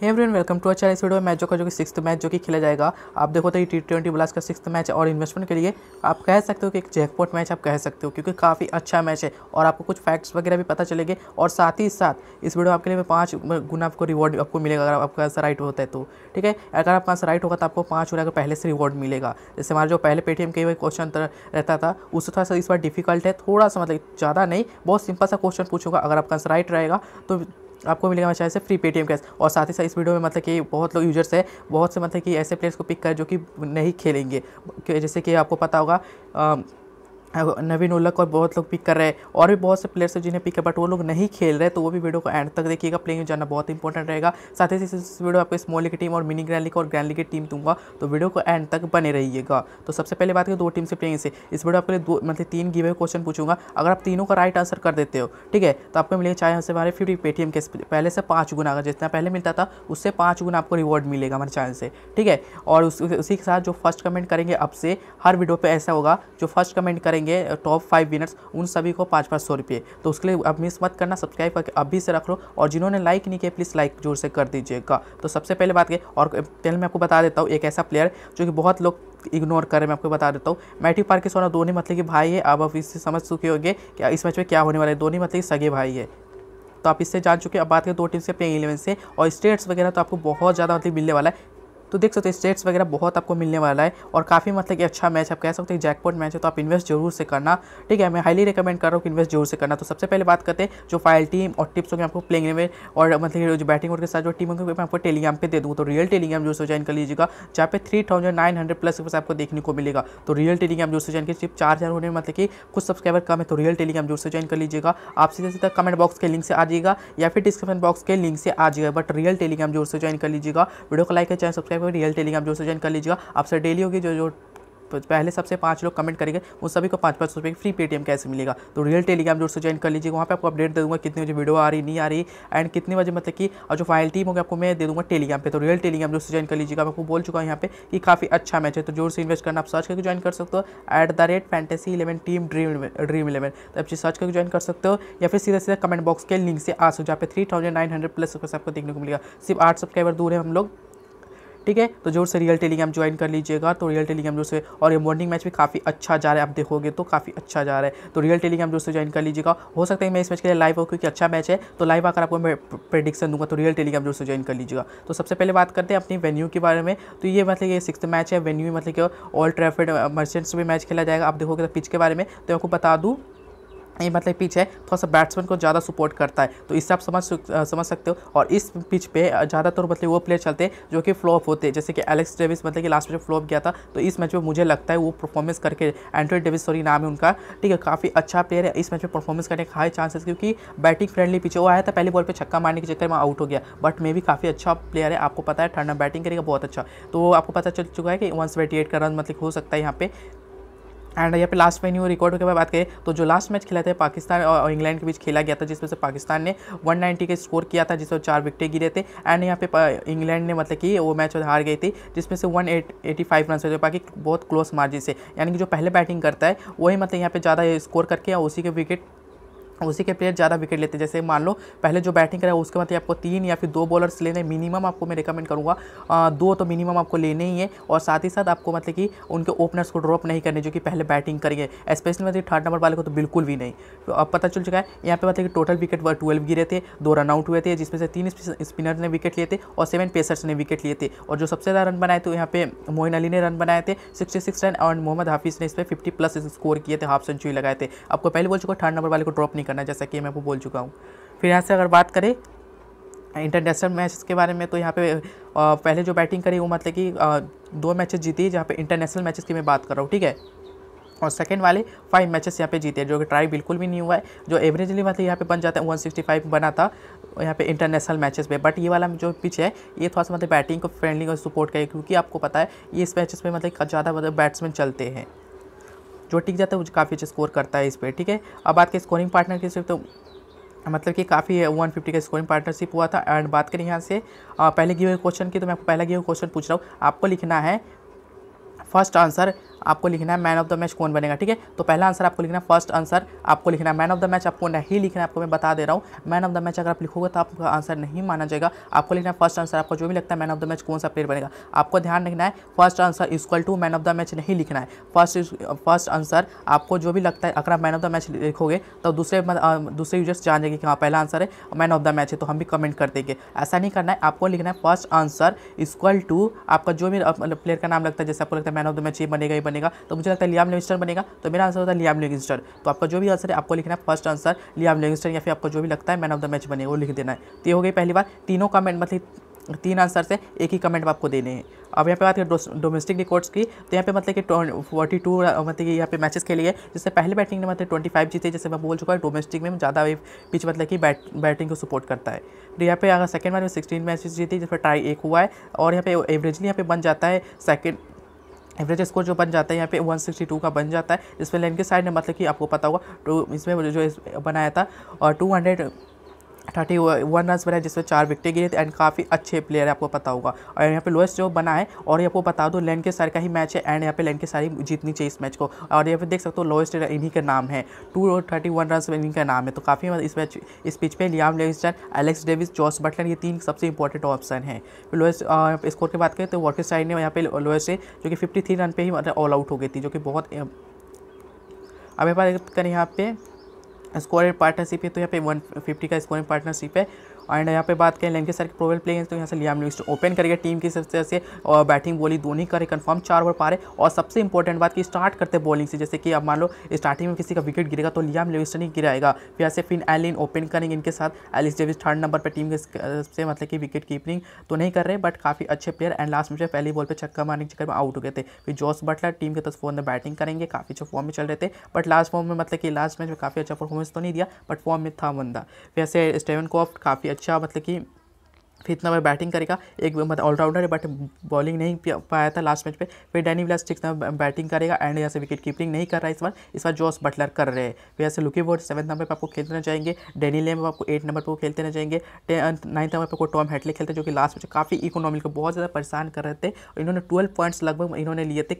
hey everyone welcome to अच्छा इस video में मैचों का जो कि सिक्स मैच जो कि खेला जाएगा आप देखो तो ये टी ट्वेंटी ब्लास्ट का सिक्स मैच है और इन्वेस्टमेंट के लिए आप कह सकते हो कि एक जैकपॉट मैच आप कह सकते हो क्योंकि काफ़ी अच्छा मैच है और आपको कुछ फैक्ट्स वगैरह भी पता चलेंगे और साथ ही साथ इस वीडियो आपके लिए पाँच गुना आपको रिवॉर्ड आपको मिलेगा अगर आपका आंसर राइट होता है तो ठीक है अगर आपका आंसर राइट होगा तो आपको पाँच गुना अगर पहले से रिवॉर्ड मिलेगा जैसे हमारा जो पहले पेटीएम के क्वेश्चन रहता था उससे थोड़ा सा इस बार डिफिकल्ट है थोड़ा सा मतलब ज़्यादा नहीं बहुत सिंपल सा क्वेश्चन पूछूंगा अगर आपका आंसर राइट रहेगा तो आपको मिलेगा मैं से फ्री पेटीएम कैश और साथ ही साथ इस वीडियो में मतलब कि बहुत लोग यूजर्स है बहुत से मतलब कि ऐसे प्लेयर्स को पिक कर जो कि नहीं खेलेंगे जैसे कि आपको पता होगा नवीन उल्लक और बहुत लोग पिक कर रहे हैं और भी बहुत से प्लेयर्स हैं जिन्हें पिक है बट वो लोग नहीं खेल रहे तो वो भी वीडियो को एंड तक देखिएगा प्लेइंग जाना बहुत इंपॉर्टेंट रहेगा साथ ही इस वीडियो आपको स्मॉल की टीम और मिनी ग्रैंड लीग और ग्रैंड लीग की टीम दूंगा तो वीडियो को एंड तक बने रहिएगा तो सबसे पहले बात करें दो टीम से प्लेइंग से इस वीडियो आपके लिए दो मतलब तीन गिवे क्वेश्चन पूछूंगा अगर आप तीनों का राइट आंसर कर देते हो ठीक है तो आपको मिलेगा चाहे हमसे हमारे फिफ्टी पेटीएम के पहले से पाँच गुना अगर जितना पहले मिलता था उससे पाँच गुना आपको रिवॉर्ड मिलेगा हमारे चैनल से ठीक है और उसी के साथ जो फर्स्ट कमेंट करेंगे अब से हर वीडियो पर ऐसा होगा जो फर्स्ट कमेंट करेंगे करेंगे टॉप फाइव विनर्स उन सभी को पाँच पाँच सौ रुपये तो उसके लिए अब मिस मत करना सब्सक्राइब करके अभी से रख लो और जिन्होंने लाइक नहीं किया प्लीज़ लाइक जोर से कर दीजिएगा तो सबसे पहले बात की और पहले मैं आपको बता देता हूँ एक ऐसा प्लेयर जो कि बहुत लोग इग्नोर करें मैं आपको बता देता हूँ मैट्रिक पार्क के सोना दोनों मतलब कि भाई है अब आप इससे समझ चुके होंगे कि इस मैच में क्या होने वाला है दोनों मतलब कि सगे भाई है तो आप इससे जान चुके अब बात करें दो टीम से प्लेइंग इलेवन से और स्टेट्स वगैरह तो आपको बहुत ज़्यादा मतलब मिलने वाला है तो देख सकते हो स्टेट्स वगैरह बहुत आपको मिलने वाला है और काफ़ी मतलब कि अच्छा मैच आप कह सकते हैं जैकपॉट मैच है तो आप इन्वेस्ट जरूर से करना ठीक है मैं हाईली रिकमेंड कर रहा हूँ कि इन्वेस्ट जरूर से करना तो सबसे पहले बात करते हैं जो फाइल टीम और टिप्स होंगे आपको प्लेंग में और मतलब जो बैटिंग के साथ जो टीम होंगे मैं आपको टेलीग्राम पर दे दूँगा तो रियल टेलीग्राम जोर से ज्वाइन कर लीजिएगा जहाँ पे three thousand nine hundred plus आपको देखने को मिलेगा तो रियल टेलीग्राम जोर से ज्वाइन कर सिर्फ चार होने में मतलब कि कुछ सब्सक्राइबर कम है तो रियल टेलीग्राम जोर से ज्वाइन कर लीजिएगा आप सीधे सीधा कमेंट बॉक्स के लिंक से आ जाएगा या फिर डिस्क्रिप्शन बॉक्स के लिंक से आ जाएगा बट रियल टेलीग्राम जोर से ज्वाइन कर लीजिएगा वीडियो को लाइक है चैनल सब्सक्राइब को रियल टेलीग्राम जो ज्वाइन कर लीजिएगा आपसे डेली होगी जो जो पहले सबसे पांच लोग कमेंट करेंगे उन सभी को पाँच पाँच रुपये की फ्री पेटीएम कैसे मिलेगा तो रियल टेलीग्राम जोर से ज्वाइन कर लीजिएगा वहाँ पे आपको अपडेट दे दूँगा कितने बजे वीडियो आ रही नहीं आ रही एंड कितने बजे मतलब कि और जो फाइल टीम होगी आपको मैं दे दूँगा टेलीग्राम पे तो रियल टेलीग्राम जोर से ज्वाइन कर लीजिएगा मैं आपको बोल चुका हूँ यहाँ पे कि काफ़ी अच्छा मैच है तो जोर से इन्वेस्ट करना आप सर्च करके ज्वाइन कर सकते हो at the rate fantasy eleven team dream dream eleven तो आप सर्च करके ज्वाइन कर सकते हो या फिर सीधा सीधा कमेंट बॉक्स के लिंक से आ सकते हो जहाँ पे three thousand nine hundred plus आपको देखने को मिलेगा सिर्फ आठ सब्सक्राइबर दूर है हम लोग ठीक है तो जोर से रियल टेलीग्राम ज्वाइन कर लीजिएगा तो रियल टेलीग्राम जोर से और ये मॉर्निंग मैच भी काफ़ी अच्छा जा रहा है आप देखोगे तो काफ़ी अच्छा जा रहा है तो रियल टेलीग्राम जोर से ज्वाइन कर लीजिएगा हो सकता है मैं इस मैच के लिए लाइव हो क्योंकि अच्छा मैच है तो लाइव आकर आपको मैं प्रडिक्शन दूंगा तो रियल टेलीग्राम जोर से ज्वाइन कर लीजिएगा तो सबसे पहले बात करते हैं अपनी वेन्यू के बारे में तो ये मतलब ये सिक्स मैच है वेन्यू मतलब कि ऑल ट्रैफेड मर्चेंट्स में मैच खेला जाएगा आप देखोगे तो पिच के बारे में तो आपको बता दूँ ये मतलब पिच है थोड़ा सा बैट्समैन को ज़्यादा सपोर्ट करता है तो इससे आप समझ समझ सकते हो और इस पिच पे ज़्यादातर मतलब वो प्लेयर चलते हैं जो कि फ्लॉप होते हैं जैसे कि एलेक्स डेविस मतलब कि लास्ट मैच फ्लॉप गया था तो इस मैच में मुझे लगता है वो परफॉर्मेंस करके एंड्रॉय डेविस सॉरी नाम है उनका ठीक है काफ़ी अच्छा प्लेयर है इस मैच में परफॉर्मेंस करने का हाई चांसेस क्योंकि बैटिंग फ्रेंडली पिच वो आया था पहले बॉल पर छक्का मारने के चक्कर में आउट हो गया बट मे भी काफ़ी अच्छा प्लेयर है आपको पता है ठंडा बैटिंग करेगा बहुत अच्छा तो आपको पता चल चुका है कि वन सेवेंटी एट का रन मतलब हो सकता है यहाँ पे एंड यहाँ पे लास्ट वेन्यू रिकॉर्ड के बात करें तो जो लास्ट मैच खेला था पाकिस्तान और इंग्लैंड के बीच खेला गया था जिसमें से पाकिस्तान ने 190 के स्कोर किया था जिसमें चार विकेटें गिरे थे एंड यहाँ पे इंग्लैंड ने मतलब कि वो मैच हार गई थी जिसमें से वन एटी फाइव रन से बाकी बहुत क्लोज मार्जिन से यानी कि जो पहले बैटिंग करता है वही मतलब यहाँ पर ज़्यादा स्कोर करके उसी के विकेट उसी के प्लेयर ज़्यादा विकेट लेते हैं जैसे मान लो पहले जो बैटिंग है उसके बाद आपको तीन या फिर दो बॉलर्स लेने मिनिमम आपको मैं रिकमेंड करूँगा दो तो मिनिमम आपको लेने ही है और साथ ही साथ आपको मतलब कि उनके ओपनर्स को ड्रॉप नहीं करने जो कि पहले बैटिंग करेंगे स्पेशली मतलब थर्ड नंबर वाले को तो बिल्कुल भी नहीं तो अब पता चल चुका है यहाँ पे मतलब कि टोटल विकेट वह ट्वेल्व गिरे थे दो रन आउट हुए थे जिसमें से तीन स्पिनर ने विकेट लिए थे और सेवन पेसर्स ने विकेट लिए थे और जो सबसे ज़्यादा रन बनाए थे यहाँ पे मोइन अली ने रन बनाए थे सिक्सटी सिक्स रन और मोहम्मद हाफिज़ ने इस पर फिफ्टी प्लस स्कोर किए थे हाफ सेंचुरी लगाए थे आपको पहले बोल चुका थर्ड नंबर वाले को ड्रॉप नहीं करना है जैसा कि मैं आपको बोल चुका हूँ फिर यहाँ से अगर बात करें इंटरनेशनल मैच के बारे में तो यहाँ पे पहले जो बैटिंग करी वो मतलब कि दो मैचेस जीती जहाँ पे इंटरनेशनल मैचेस की मैं बात कर रहा हूँ ठीक है और सेकंड वाले फाइव मैचेस यहाँ पे जीते हैं जो कि ट्राई बिल्कुल भी नहीं हुआ है जो एवरेजली मतलब यहाँ पे बन जाता है 165 बना था यहाँ पे इंटरनेशनल मैचेस पे बट ये वाला जो पिच है ये थोड़ा सा मतलब बैटिंग को फ्रेंडली और सपोर्ट करे क्योंकि आपको पता है इस मैचेस में मतलब ज़्यादा मतलब बैट्समैन चलते हैं जो टिक जाता है वो काफ़ी अच्छा स्कोर करता है इस पर ठीक है अब बात करें स्कोरिंग पार्टनर की तो मतलब कि काफ़ी वन फिफ्टी का स्कोरिंग पार्टनरशिप हुआ था एंड बात करें यहाँ से पहले गिवे क्वेश्चन की तो मैं आपको पहला गिवे क्वेश्चन पूछ रहा हूँ आपको लिखना है फर्स्ट आंसर आपको लिखना है मैन ऑफ द मैच कौन बनेगा ठीक है तो पहला आंसर आपको लिखना है फर्स्ट आंसर आपको लिखना है मैन ऑफ द मैच आपको नहीं लिखना है आपको मैं बता दे रहा हूँ मैन ऑफ द मैच अगर आप लिखोगे तो आपका आंसर नहीं माना जाएगा आपको लिखना है फर्स्ट आंसर आपको जो भी लगता है मैन ऑफ द मैच कौन सा प्लेयर बनेगा आपको ध्यान रखना है first answer equal to man of the match नहीं लिखना है फर्स्ट फर्स्ट आंसर आपको जो भी लगता है अगर आप मैन ऑफ द मैच लिखोगे तो दूसरे दूसरे यूजर्स जान जाएंगे कि हाँ पहला आंसर है मैन ऑफ द मैच है तो हम भी कमेंट कर देंगे ऐसा नहीं करना है आपको लिखना है फर्स्ट आंसर इक्वल टू आपका जो भी प्लेयर मतलब का नाम लगता है जैसे आपको लगता है मैन ऑफ द मैच ये बनेगा ये बनेगा तो मुझे लगता है लियाम लिविंगस्टन बनेगा तो मेरा आंसर होता है लियाम लिविंगस्टन तो आपका जो भी आंसर है आपको लिखना है फर्स्ट आंसर लियाम लिविंगस्टन या फिर आपको जो भी लगता है मैन ऑफ द मैच बनेगा वो लिख देना है तो ये हो गई पहली बार तीनों कमेंट मतलब तीन आंसर से एक ही कमेंट आपको देने हैं अब यहाँ पे बात करें डोमेस्टिक रिकॉर्ड्स की तो यहाँ पे मतलब कि फोर्टी टू मतलब कि यहाँ पे मैचेस खेले हैं जिससे पहले बैटिंग ने मतलब ट्वेंटी फाइव जीते जैसे मैं बोल चुका हूँ डोमेस्टिक में ज़्यादा पिच मतलब कि बैट बैटिंग को सपोर्ट करता है फिर तो यहाँ पे अगर सेकंड बार में सिक्सटीन मैचेस जीती जिस पर ट्राई एक हुआ है और यहाँ पे एवरेजली यहाँ पे बन जाता है सेकेंड एवरेज स्कोर जो बन जाता है यहाँ पे 162 का बन जाता है इसमें लेन के साइड ने मतलब कि आपको पता होगा टू तो इसमें जो बनाया था और थर्टी वन रन बनाए जिसमें चार विकटें गिरे थे एंड काफ़ी अच्छे प्लेयर है आपको पता होगा और यहाँ पे लोएस्ट जो बना है और ये आपको बता दो लैंड के सार का ही मैच है एंड यहाँ पे लैंड के सारी जीतनी चाहिए इस मैच को और यहाँ पे देख सकते हो लोएस्ट इन्हीं का नाम है टू और थर्टी वन रन इन्हीं का नाम है तो काफ़ी मतलब इस मैच इस पिच पर Liam Livingstone Alex Davies Jos Buttler ये तीन सबसे इंपॉर्टेंट ऑप्शन है लोएस्ट स्कोर की बात करें तो वॉटर साइड ने यहाँ पे लोएस्ट है जो कि फिफ्टी रन पर ही ऑल मतलब आउट हो गई थी जो कि बहुत अब बात करें यहाँ पे स्क्वायर पार्टनरशिप है तो यहाँ पे 150 का स्क्वायर पार्टनरशिप है एंड यहाँ पे बात करें लेंके सर के प्रोवेल प्लेइंग तो यहाँ से लियाम लिविंगस्टन ओपन करेगा टीम की सबसे से और बैटिंग बोली दोनों ही करे कन्फर्म चार ओवर पा रहे और सबसे इंपॉर्टेंट बात कि स्टार्ट करते बॉलिंग से जैसे कि अब मान लो स्टार्टिंग में किसी का विकेट गिरेगा तो लियाम लिविंगस्टन ही गिराएगा फिर ऐसे फिन एलिन ओपन करेंगे इनके साथ एलिस डेविस थर्ड नंबर पर टीम के से मतलब कि विकेट कीपिंग तो नहीं कर रहे बट काफ़ी अच्छे प्लेयर एंड लास्ट में जो पहली बॉल पर छक्का मारने के चक्कर में आउट हो गए थे फिर जॉस बटलर टीम के तरफ फोन में बैटिंग करेंगे काफ़ी अच्छे फॉर्म में चल रहे थे बट लास्ट फॉर्म में मतलब कि लास्ट मैच में काफ़ी अच्छा परफॉर्मेंस तो नहीं दिया बट फॉर्म में था बंदा वैसे स्टेवन कॉफ काफ़ी एक अच्छा मतलब कि फिर इतना बार बैटिंग करेगा एक मतलब ऑलराउंडर है बट बॉलिंग नहीं पाया था लास्ट मैच पे फिर Danny Vilas six number batting करेगा एंड यहाँ से विकेट कीपिंग नहीं कर रहा है इस बार इस बार जॉस बटलर कर रहे हैं फिर यहाँ से लुकी बोर्ड सेवन नंबर पर आपको खेलते रह जाएंगे डैनी लेम आपको एट नंबर पर खेलते रह जाएंगे नाइन्थ नंबर पर को टॉम हेटले खेलते हैं जो कि लास्ट मैच काफ़ी इकोनॉमिक को बहुत ज़्यादा परेशान कर रहे थे इन्होंने ट्वेल्व पॉइंट्स लगभग इन्होंने लिए थे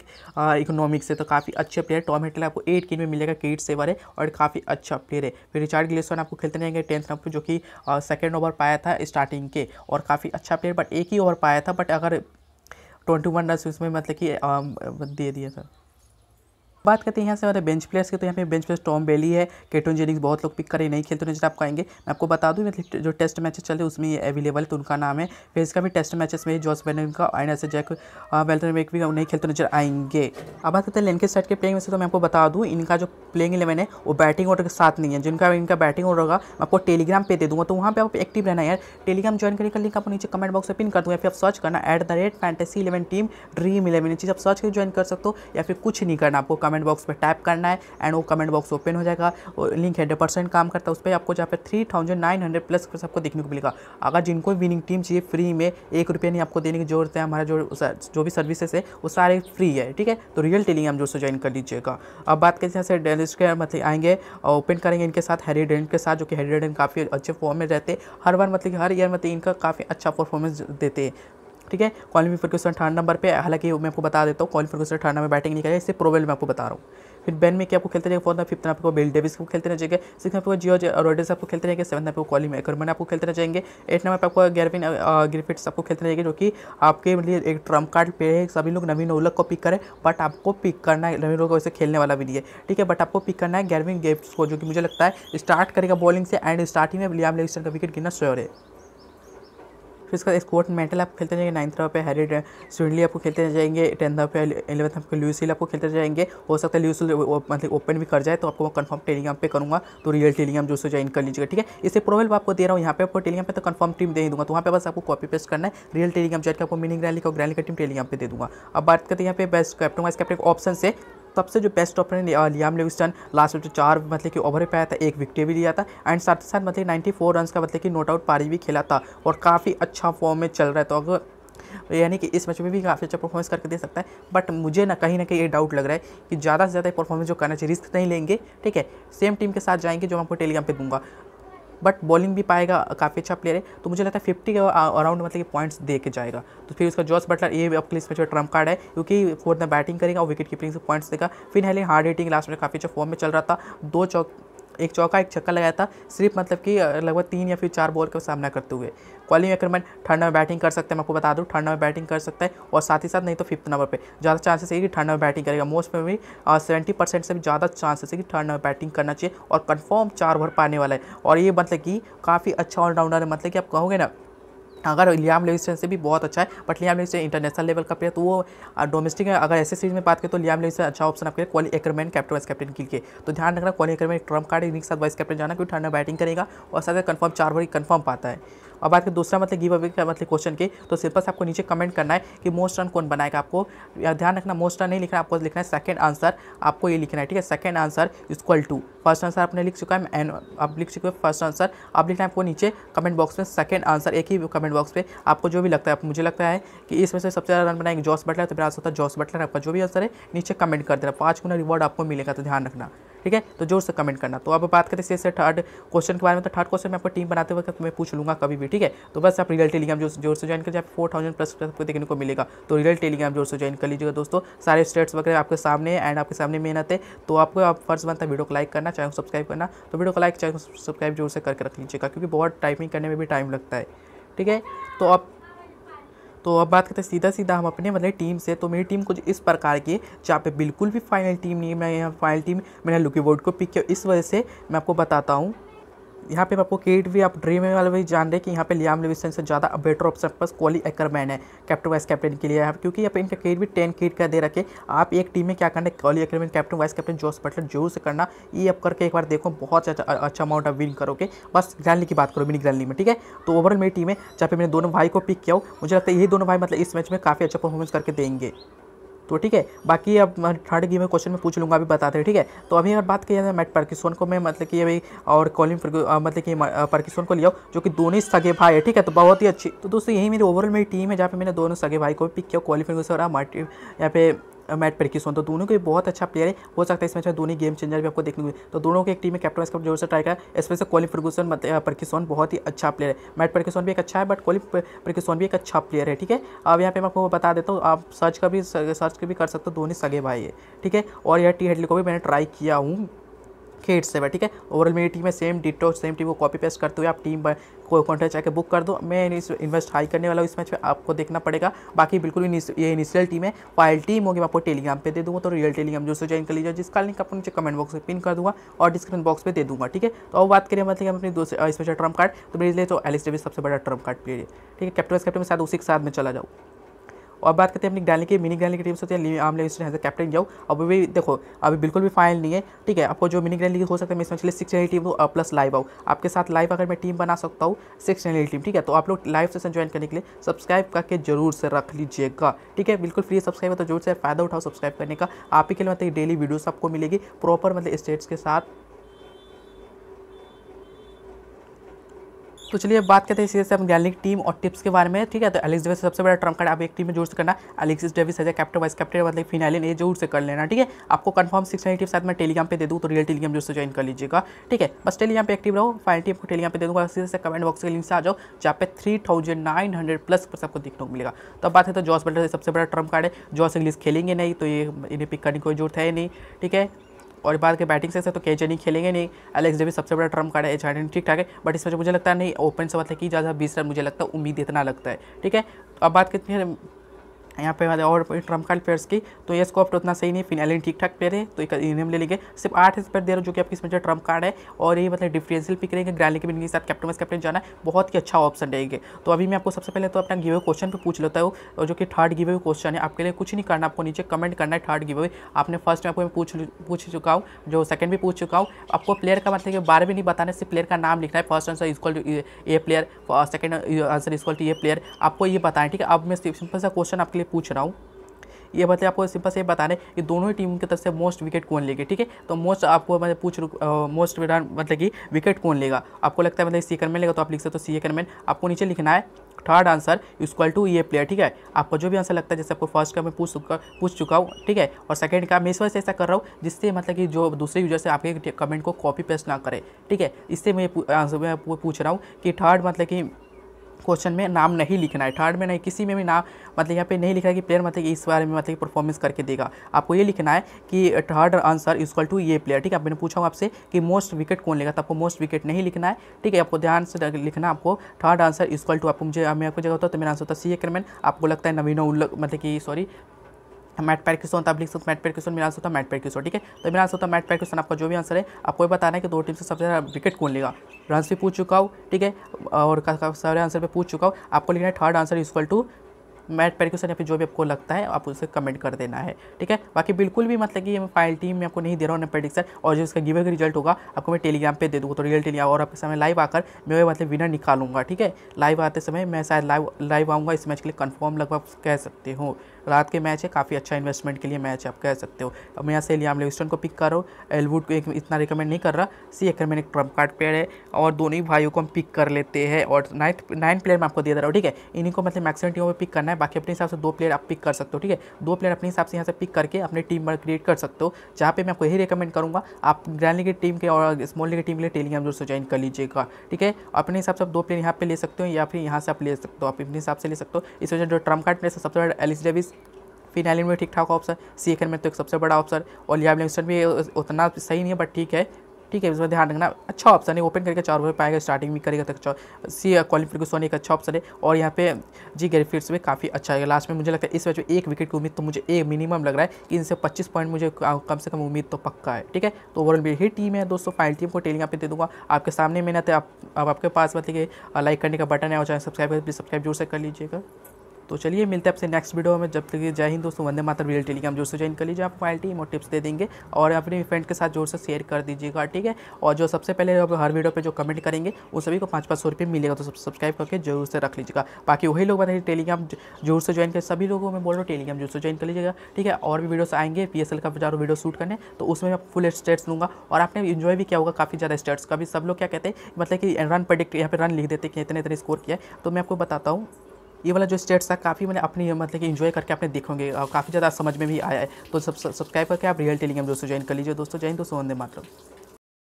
इकोनॉमिक uh, से तो काफ़ी अच्छे प्लेयर टॉम हेटले आपको एट किन में मिलेगा किट सेवर है और काफ़ी अच्छा प्लेयर है फिर रिचार्ड ग्लेसन आपको खेलते रहेंगे टेंथ नंबर पर जो कि सेकेंड uh, ओवर पाया था स्टार्टिंग के और काफ़ी अच्छा प्लेयर बट एक ही ओवर पाया था बट अगर ट्वेंटी वन रन उसमें मतलब कि दे दिया था बात करते हैं यहाँ से हमारे बेंच प्लेयर्स की तो यहाँ पे बेंच प्लेयर्स टॉम बेली है केटोन जेनिंग्स बहुत लोग पिक करें नहीं खेलते नजर आपको आएंगे मैं आपको बता दूँ मतलब जो टेस्ट मैचेस चले उसमें ये अवेलेबल तो उनका नाम है फिर इसका भी टेस्ट मैचेस में जॉस बेनन का एंड ऐसे जैक वेल्टन मेक भी नहीं खेलते नजर आएंगे अब बात करते हैं लेन के साइड के प्लेइंग में से तो मैं आपको बता दूँ इनका जो प्लेइंग इलेवन है वो बैटिंग ऑर्डर के साथ नहीं है जिनका इनका बैटिंग ऑर्डर होगा मैं आपको टेलीग्राम पे दे दूँगा तो वहाँ पर आप एक्टिव रहना यार टेलीग्राम ज्वाइन करने का लिंक आपको नीचे कमेंट बॉक्स में पिन कर दूँगा फिर आप सर्च करना at the rate fantasy eleven team dream eleven चीज़ आप सर्च कर ज्वाइन कर सकते हो या फिर कुछ नहीं करना आपको कमेंट कमेंट बॉक्स पर टाइप करना है एंड वो कमेंट बॉक्स ओपन हो जाएगा लिंक हंड्रेड परसेंट काम करता है उस पर आपको जहाँ पे three thousand nine hundred plus आपको देखने को मिलेगा अगर जिनको विनिंग टीम चाहिए फ्री में एक रुपये नहीं आपको देने की जरूरत है हमारा जो जो भी सर्विसेज है वो सारे फ्री है ठीक है तो रियल हम जो से ज्वाइन कर लीजिएगा अब बात करते हैं के मतलब आएंगे और ओपन करेंगे इनके साथ हैरी डेंट के साथ जो कि हैरी डेंट काफ़ी अच्छे फॉर्म में रहते हर बार मतलब हर ईयर मतलब इनका काफ़ी अच्छा परफॉर्मेंस देते हैं ठीक है कॉलिन क्वेश्चन थर्ड नंबर पर हालांकि मैं आपको बता देता हूँ कॉलिन क्वेश्चन थर्ड नंबर बैटिंग नहीं करेगा इससे प्रोबेल मैं आपको बता रहा हूँ फिर बैन में क्या आपको खेलते रहेगा फोर्थ में फिफ्थ आपको बिल डेविस को खेलते रहेंगे सिक्स में आपको जियो रोडेस आपको खेलते रहेंगे सेवन में आपको कॉलिन एकरमन आपको खेलते रह जाएंगे एट नंबर पर आपको गैरविन ग्रिफिट्स आपको खेलते रहेंगे जो कि आपके लिए एक ट्रम्प कार्ड पे है सभी लोग नवीन ओलक को पिक करें बट आपको पिक करना है नवीन ओलक वैसे खेलने वाला भी नहीं है ठीक है बट आपको पिक करना है गैरविन गेप्स को जो कि मुझे लगता है स्टार्ट करेगा बॉलिंग से एंड स्टार्टिंग में लियाम का विकेट गिरना श्योर है फिर उसके बाद स्कोट मेटल आपको खेलते जाएंगे नाइन्थ राउंड पे हैरी स्विंडली आपको खेलते जाएंगे टेंथ राउंड पे एलेवंथ आपको ल्यूसिल आपको खेलते जाएंगे हो सकता है ल्यूसिल मतलब ओपन भी कर जाए तो आपको मैं कन्फर्म टेलीग्राम पे करूँगा तो रियल टेलीग्राम जो ज्वाइन कर लीजिएगा ठीक है इसे प्रोवेल आपको दे रहा हूँ यहाँ पे आपको टेलीग्राम पे तो कन्फर्म टीम दे दूँगा तो वहाँ पे बस आपको कॉपी पेस्ट करना है रियल टेलीग्राम जैट आपको मीनिंग रैली का ग्रैली का टीम टेलीग्राम पे दे दूँगा अब बात करते हैं यहाँ पे best captain vice captain option से तब से जो बेस्ट ऑप्शन है लियाम लिविस्टन लास्ट में जो चार मतलब कि ओवर पे आया था एक विकेट भी लिया था एंड साथ ही साथ मतलब नाइन्टी फोर रन का मतलब कि नोट आउट पारी भी खेला था और काफ़ी अच्छा फॉर्म में चल रहा है तो अगर यानी कि इस मैच में भी काफ़ी अच्छा परफॉर्मेंस करके दे सकता है बट मुझे ना कहीं ना कहीं ये डाउट लग रहा है कि ज़्यादा से ज़्यादा परफॉर्मेंस जो करना चाहिए रिस्क नहीं लेंगे ठीक है सेम टीम के साथ जाएंगे जो मैं आपको टेलीग्राम पे दूंगा बट बॉलिंग भी पाएगा काफ़ी अच्छा प्लेयर है तो मुझे लगता है फिफ्टी का अराउंड मतलब कि पॉइंट्स दे के जाएगा तो फिर उसका जॉस बटलर ये आपके इसमें जो ट्रम्प कार्ड है क्योंकि फोर्थ में बैटिंग करेगा और विकेट कीपिंग से पॉइंट्स देगा फिर हार्ड हिटिंग लास्ट में काफ़ी अच्छा फॉर्म में चल रहा था दो चौक एक चौका एक छक्का लगाया था सिर्फ मतलब कि लगभग तीन या फिर चार बॉल का सामना करते हुए क्वालिंग अक्रमैन ठंडा में बैटिंग कर सकते हैं मैं आपको बता दूँ ठंडा में बैटिंग कर सकता है और साथ ही साथ नहीं तो फिफ्थ नंबर पर ज़्यादा चांसेस है कि ठंडा में बैटिंग करेगा मोस्ट में भी सेवेंटी परसेंट से भी ज़्यादा चांसेस है कि ठंडा में बैटिंग करना चाहिए और कन्फर्म चार ओवर पाने वाला है और ये मतलब कि काफ़ी अच्छा ऑलराउंडर है मतलब कि आप कहोगे ना अगर लियाम लिविस्टन से भी बहुत अच्छा है but Liam Livingstone international level का प्लेयर तो वो डोमेस्टिक में अगर ऐसे सीरीज में बात करें तो लियाम लिविस्टन अच्छा ऑप्शन आपके Colin Ackermann captain vice captain के लिए तो ध्यान रखना क्वाली एक्रमेंट ट्रम्प कार्ड इनके साथ वाइस कैप्टन जाना क्योंकि ठंडा बैटिंग करेगा और साथ ही कन्फर्म चार ओवर कन्फर्म पाता है और बात करें दूसरा मतलब गिव अवे का मतलब क्वेश्चन के तो सिर्फ आपको नीचे कमेंट करना है कि मोस्ट रन कौन बनाएगा आपको ध्यान रखना मोस्ट रन नहीं लिखना आपको लिखना है सेकंड आंसर आपको ये लिखना है ठीक है second answer equal to first answer आपने लिख चुका है एन आप लिख चुके हैं फर्स्ट आंसर आप लिखना है आपको नीचे कमेंट बॉक्स में सेकंड आंसर एक ही कमेंट बॉक्स पे आपको जो भी लगता है मुझे लगता है कि इसमें से सबसे ज़्यादा रन बनाएंगे जॉस बटलर तो मेरा आंसर होता है जॉस बटलर आपका जो भी आंसर है नीचे कमेंट कर देना पाँच गुना रिवॉर्ड आपको मिलेगा तो ध्यान रखना ठीक है तो जोर से कमेंट करना तो अब बात करें इससे थर्ड क्वेश्चन के बारे में तो थर्ड क्वेश्चन में आपको टीम बनाते वक्त मैं पूछ लूँगा कभी भी ठीक है तो बस आप रियल टेलीग्राम जो जोर से ज्वाइन कर आप फोर थाउजेंड प्लस आपको देखने को मिलेगा तो रियल टेलीग्राम जोर से ज्वाइन कर लीजिएगा दोस्तों सारे स्टेट्स वगैरह आपके सामने एंड आपके सामने मेहनत है तो आपको आप फर्स्ट बनता है वीडियो को लाइक करना चाहे सब्सक्राइब करना तो वीडियो को लाइक चाहे सब्सक्राइब जोर से करके रख लीजिएगा क्योंकि बहुत टाइपिंग करने में भी टाइम लगता है ठीक है तो आप तो अब बात करते हैं सीधा सीधा हम अपने मतलब टीम से तो मेरी टीम कुछ इस प्रकार की जहाँ पे बिल्कुल भी फाइनल टीम नहीं है मैं यहाँ फाइनल टीम मैंने लुकी वोट को पिक किया इस वजह से मैं आपको बताता हूँ यहाँ पे आपको केट भी आप ड्रीम वाले भी जान रहे हैं कि यहाँ पे लियाम लिविसन से ज़्यादा बेटर ऑप्शन पास कॉली एकरमैन है कैप्टन वाइस कैप्टन के लिए यहाँ क्योंकि यहाँ पे इनका केट भी टेन केट का दे रखे आप एक टीम में क्या करना है Colin Ackermann captain vice captain Jos Buttler जो से करना ये अब करके एक बार देखो बहुत अच्छा अच्छा अमाउंट आप विन करोगे बस ग्रैंडली की बात करो मिनी ग्रैंडली में ठीक है तो ओवरऑल मेरी टीम है जहाँ पे मैंने दोनों भाई को पिक किया हो मुझे लगता है ये दोनों भाई मतलब इस मैच में काफ़ी अच्छा परफॉर्मेंस करके देंगे तो ठीक है बाकी अब थर्ड गेम में क्वेश्चन में पूछ लूँगा अभी बताते हैं ठीक है तो अभी अगर बात किया जाए मैट पर्किसोन को मैं मतलब कि अभी और कॉलिन मतलब कि पर्किसोन को लिया जो कि दोनों ही सगे भाई है ठीक है तो बहुत ही अच्छी तो दोस्तों यही मेरी ओवरऑल मेरी टीम है जहाँ पे मैंने दोनों सगे भाई को पिक किया कॉलिंग फर्गूसन और मार्टी यहाँ पे मैट प्रैक्टिस तो दोनों के बहुत अच्छा प्लेयर है हो सकता है इस मैच में दोनों गेम चेंजर भी आपको देखने को मिले तो दोनों की एक टीम में कैप्टन इसका जोर से ट्राई करा इसमें से कॉलिन फर्गूसन परकिसोन बहुत ही अच्छा प्लेयर है मैट परकिसोन भी एक अच्छा है बट कॉलिन परकिसोन भी एक अच्छा प्लेयर है ठीक है अब यहाँ पे मैं आपको बता देता हूँ आप सर्च का भी सर्च का भी कर सकते हो दोनों सगे भाई है ठीक है और यह टी हेडली को भी मैंने ट्राई किया हूँ खेट से ठीक है ओवरऑल मेरी टीम है सेम डिटो सेम टीम को कॉपी पेस्ट करते हुए आप टीम को कॉन्ट्रैक्ट जाकर बुक कर दो मैं इन्वेस्ट हाई करने वाला हूँ इस मैच में आपको देखना पड़ेगा बाकी बिल्कुल ये इनिशियल टीम है फाइल टीम होगी मैं आपको टेलीग्राम पे दे दूँगा तो रियल टेलीग्राम जो ज्वाइन कर लीजिए जिसका लिंक आपको नीचे कमेंट बॉक्स में पिन कर दूँगा और डिस्क्रिप्शन बॉक्स में दे दूँगा ठीक है तो अब बात करें मतलब हम अपने दूसरे स्पेशल ट्रम्प कार्ड तो मेरे लिए तो एलिस डेविस सबसे बड़ा ट्रम्प कार्ड प्लेयर है ठीक है कैप्टन कैप्टन के साथ उसी के साथ में चला जाऊँ और बात करते हैं अपनी डालने की मिनी डालने की टीम सोचते हैं आम लिविंगस्टन एज कैप्टन जाओ अभी भी देखो अभी बिल्कुल भी फाइनल नहीं है ठीक है आपको जो मिनी डालने की हो सकता है मैं इसमें सिक्स रही टीम प्लस लाइव आओ आपके साथ लाइव अगर मैं टीम बना सकता हूँ सिक्स रही टीम ठीक है तो आप लोग लाइव सेशन ज्वाइन करने के लिए सब्सक्राइब करके जरूर से रख लीजिएगा ठीक है बिल्कुल फ्री सब्सक्राइब है तो जरूर से फ़ायदा उठाओ सब्सक्राइब करने का आप ही के लिए मतलब डेली वीडियोस आपको मिलेगी प्रॉपर मतलब स्टेट्स के साथ तो चलिए बात करते हैं इसी से हम गैलिक टीम और टिप्स के बारे में ठीक है तो एलेक्स डेविस सबसे बड़ा ट्रम्प कार्ड आप एक टीम में जोर से करना एलेक्स डेविस है कैप्टन वाइस कैप्टन मतलब फिनालिन ये जोर से कर लेना ठीक है आपको कन्फर्म सिक्स नाइन टिप्स साथ में टेलीग्राम पे दे दूँ तो रियल टेलीग्राम जोर से ज्वाइन कर लीजिएगा ठीक है बस टेलीग्राम पे एक्टिव रहो फाइनल टीम को टेलीग्राम पर दे दूँगा सीधे से कमेंट बॉक्स के लिंक से आ जाओ जहाँ पे three thousand nine hundred plus पर सबको देखने को मिलेगा तो बात है तो जॉस बल्टर सबसे बड़ा ट्रम्प कार्ड है जॉस इंग्लिस खेलेंगे नहीं तो ये इन्हें पिक करने की कोई जरूरत है नहीं ठीक है और बात करें बैटिंग से तो के नहीं खेलेंगे नहीं एलेक्स डेविस सबसे बड़ा ट्रम्प कार्ड है एच ठीक ठाक है बट इसमें मुझे लगता है नहीं ओपन से मतलब कि ज़्यादा बीस रन मुझे लगता है उम्मीद इतना लगता है ठीक है अब बात करते हैं यहाँ पे और ट्रम कार्ड प्लेयर्स की तो ये तो उतना सही नहीं फिर एलिन ठीक ठाक प्लेयर है तो एक इनियम ले लेंगे सिर्फ आठ इस पर दे रहा जो कि आपकी इसमें ट्रम्प कार्ड है और ये मतलब डिफरेंशियल पिक रहेंगे ग्रैंड लेकिन इनके साथ कैप्टन वाइस कैप्टन जाना बहुत ही अच्छा ऑप्शन रहेंगे तो अभी मैं आपको सबसे पहले तो अपना गिवे क्वेश्चन पर पूछ लेता हूँ और जो कि थर्ड गिवे क्वेश्चन है आपके लिए कुछ नहीं करना आपको नीचे कमेंट करना है थर्ड गिवे आपने फर्स्ट में आपको पूछ पूछ चुका हूँ जो सेकंड भी पूछ चुका हूँ आपको प्लेयर का मतलब बार भी नहीं बताना सिर्फ प्लेयर का नाम लिखना है फर्स्ट आंसर इसको टू प्लेयर सेकंड आंसर इसको टू ये प्लेयर आपको ये बताएं ठीक है अब मैं सिंपल सा क्वेश्चन आपके लिए लिए पूछ रहा हूँ ये मतलब आपको सिंपल से बता रहे कि दोनों ही टीम की तरफ से मोस्ट विकेट कौन लेगी ठीक है तो मोस्ट आपको मतलब पूछ मोस्ट रन मतलब कि विकेट कौन लेगा आपको लगता है मतलब सी करमैन लेगा तो आप लिख सकते हो तो सी करमैन आपको नीचे लिखना है थर्ड आंसर इक्वल टू ये प्लेयर ठीक है आपको जो भी आंसर लगता है जैसे आपको फर्स्ट का मैं पूछ चुका पूछ चुका हूँ ठीक है और सेकंड का मैं इस वजह से ऐसा कर रहा हूँ जिससे मतलब कि जो दूसरे यूजर से आपके कमेंट को कॉपी पेस्ट ना करे ठीक है इससे मैं आंसर मैं पूछ रहा हूँ कि थर्ड मतलब कि क्वेश्चन में नाम नहीं लिखना है थर्ड में नहीं किसी में भी नाम मतलब यहाँ पे नहीं लिखना है कि प्लेयर मतलब इस बारे में मतलब परफॉर्मेंस करके देगा आपको ये लिखना है कि थर्ड आंसर इक्वल टू ये प्लेयर ठीक है मैंने पूछा हूँ आपसे कि मोस्ट विकेट कौन लेगा तो आपको मोस्ट विकेट नहीं लिखना है ठीक है आपको ध्यान से लिखना आपको थर्ड आंसर इक्वल टू आपको मुझे मैं आपको जगह होता तो मेरा आंसर होता सी क्रमैन आपको लगता है नवीनों मतलब कि सॉरी मैट पैर क्वेश्चन होता है लिख सकते मैट पैर क्वेश्चन मेरा आंसर होता है मैट पैर क्वेश्चन ठीक है तो मेरा आंसर होता है मैट पैर क्वेश्चन आपका जो भी आंसर है आपको बताना है कि दो टीम से सबसे ज़्यादा विकेट कौन लेगा रन भी पूछ चुका हूँ ठीक है और सारे आंसर पर पूछ चुका हूँ आपको लिखना है थर्ड आंसर इक्वल टू मैट क्वेश्चन या फिर जो भी आपको लगता है आप उसे कमेंट कर देना है ठीक है बाकी बिल्कुल भी मतलब कि फाइल टीम में आपको नहीं दे रहा हूँ प्रेडिक्शन और जो इसका गिवे का रिजल्ट होगा आपको मैं टेलीग्राम पे दे दूँगा तो रियल टेलीग्राम और आपके समय लाइव आकर मैं वह मतलब विनर निकालूंगा ठीक है लाइव आते समय मैं शायद लाइव लाइव आऊँगा इस मैच के लिए कन्फर्म लगभग कह सकते हूँ रात के मैच है काफ़ी अच्छा इन्वेस्टमेंट के लिए मैच आप कह सकते हो अब यहाँ से लियाम लिविस्टन को पिक करो एलवुड को एक इतना रिकमेंड नहीं कर रहा सी एक मैंने ट्रम्प कार्ड प्लेयर है और दोनों ही भाइयों को हम पिक कर लेते हैं और नाइन नाइन प्लेयर मैं आपको दे दे रहा हूँ ठीक है इन्हीं को मतलब मैक्सिमम टीमों में पिक करना है बाकी अपने हिसाब से दो प्लेयर आप पिक कर सकते हो ठीक है दो प्लेयर अपने हिसाब से यहाँ से पिक करके अपनी टीम पर क्रिएट कर सकते हो जहाँ पे मैं आपको यही रिकमेंड करूँगा आप ग्रैंड लीग टीम के और स्मॉल लीग टीम के लिए टेलिंग हम से ज्वाइन कर लीजिएगा ठीक है अपने हिसाब से आप दो प्लेयर यहाँ पे ले सकते हो या फिर यहाँ से आप ले सकते हो आप अपने हिसाब से ले सकते हो इस वजह जो ट्रम्प कार्ड प्लेयर सबसे बड़ा एलिस डेविस फिनालिन में ठीक ठाक ऑप्शन सी में तो एक सबसे बड़ा ऑप्शन और लिया भी उतना सही नहीं है बट ठीक है ठीक है इसमें ध्यान रखना अच्छा ऑप्शन है ओपन करके चार रुपये पाएगा स्टार्टिंग में करेगा तो अच्छा सी क्वालिफिकेशन एक अच्छा ऑप्शन है और यहाँ पे जी गैरी फिट्स भी काफ़ी अच्छा है लास्ट में मुझे लगता है इस मैच में एक विकेट की उम्मीद तो मुझे एक मिनिमम लग रहा है कि इनसे 25 पॉइंट मुझे कम से कम उम्मीद तो पक्का है ठीक है तो ओवरऑल मेरी ही टीम है दोस्तों फाइनल टीम को टेलिंग आप दे दूँगा आपके सामने मैंने आप, आपके पास मतलब कि लाइक करने का बटन है और चाहे सब्सक्राइब कर सब्सक्राइब जोर से कर लीजिएगा तो चलिए मिलते हैं आपसे नेक्स्ट वीडियो में जब तक जय हिंद दोस्तों वंदे मातर वीडियो टेलीग्राम जोर से ज्वाइन कर लीजिए आप क्वालिटी और टिप्स दे देंगे और अपने फ्रेंड के साथ जोर से शेयर कर दीजिएगा ठीक है और जो सबसे पहले आप हर वीडियो पर जो कमेंट करेंगे वो सभी को पाँच पाँच सौ रुपये मिलेगा तो सब्सक्राइब करके जरूर से रख लीजिएगा बाकी वही लोग बताइए टेलीग्राम जोर से ज्वाइन कर सभी लोगों में बोल रहा हूँ टेलीग्राम जोर से ज्वाइन कर लीजिएगा ठीक है और भी वीडियोस आएंगे पी का चारों वीडियो शूट करने तो उसमें मैं फुल स्टेट्स लूँगा और आपने इन्जॉय भी किया होगा काफ़ी ज़्यादा स्टेट्स का भी सब लोग क्या कहते हैं मतलब कि रन प्रडिक्ट यहाँ पर रन लिख देते हैं कि इतने इतने स्कोर किया है तो मैं आपको बताता हूँ ये वाला जो स्टेट्स था काफ़ी मैंने अपनी मतलब कि इन्जॉय करके आपने देखोगे और काफ़ी ज़्यादा समझ में भी आया है तो सब सब्सक्राइब करके आप रियल टेलीग्राम दोस्तों ज्वाइन कर लीजिए दोस्तों जय दोस्तों वंदे मातरम